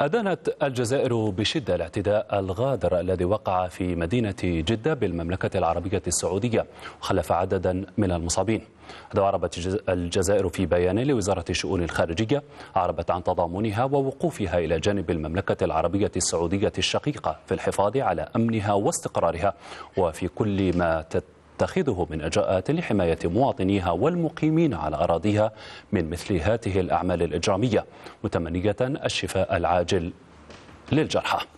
أدانت الجزائر بشدة الاعتداء الغادر الذي وقع في مدينة جدة بالمملكة العربية السعودية وخلف عددا من المصابين هذا عربت الجزائر في بيان لوزارة الشؤون الخارجية عربت عن تضامنها ووقوفها إلى جانب المملكة العربية السعودية الشقيقة في الحفاظ على أمنها واستقرارها وفي كل ما تت تتخذه من إجراءات لحماية مواطنيها والمقيمين على أراضيها من مثل هذه الأعمال الإجرامية متمنية الشفاء العاجل للجرحى